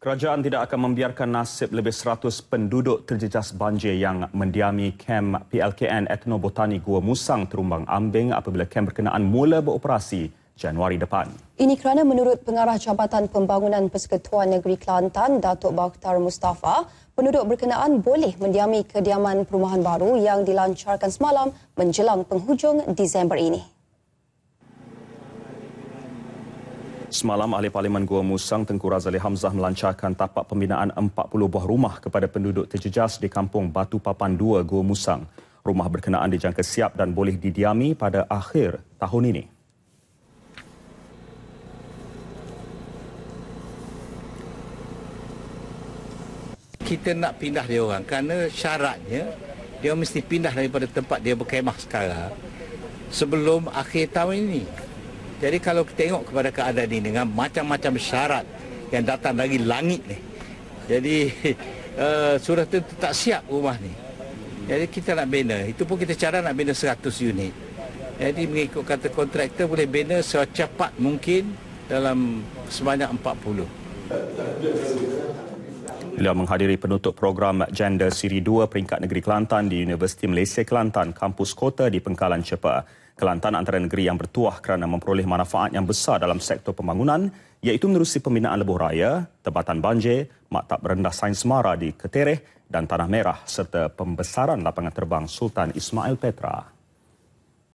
Kerajaan tidak akan membiarkan nasib lebih 100 penduduk terjejas banjir yang mendiami kem PLKN Etno Botani Gua Musang Terumbang Ambing apabila kem berkenaan mula beroperasi Januari depan. Ini kerana menurut pengarah Jabatan Pembangunan Persekutuan Negeri Kelantan, Datuk Bakhtar Mustafa, penduduk berkenaan boleh mendiami kediaman perumahan baru yang dilancarkan semalam menjelang penghujung Disember ini. Semalam Ahli Parlimen Gua Musang Tengku Razali Hamzah melancarkan tapak pembinaan 40 buah rumah kepada penduduk terjejas di kampung Batu Papan 2 Gua Musang. Rumah berkenaan dijangka siap dan boleh didiami pada akhir tahun ini. Kita nak pindah dia orang kerana syaratnya dia mesti pindah daripada tempat dia berkemah sekarang sebelum akhir tahun ini. Jadi kalau kita tengok kepada keadaan ini dengan macam-macam syarat yang datang dari langit ni. Jadi uh, surah tu tak siap rumah ni. Jadi kita nak bina. Itu pun kita cara nak bina 100 unit. Jadi mengikut kata kontraktor boleh bina secepat mungkin dalam sebanyak 40. Beliau menghadiri penutup program Gender Siri 2 peringkat negeri Kelantan di Universiti Malaysia Kelantan, kampus kota di Pengkalan Cepa. Kelantan antara negeri yang bertuah kerana memperoleh manfaat yang besar dalam sektor pembangunan iaitu menerusi pembinaan lebuh raya, tebatan banjir, maktab rendah sains mara di Ketereh dan Tanah Merah serta pembesaran lapangan terbang Sultan Ismail Petra.